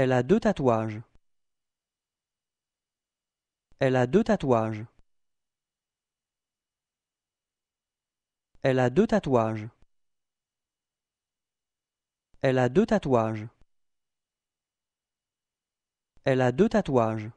Elle a deux tatouages. Elle a deux tatouages. Elle a deux tatouages. Elle a deux tatouages. Elle a deux tatouages.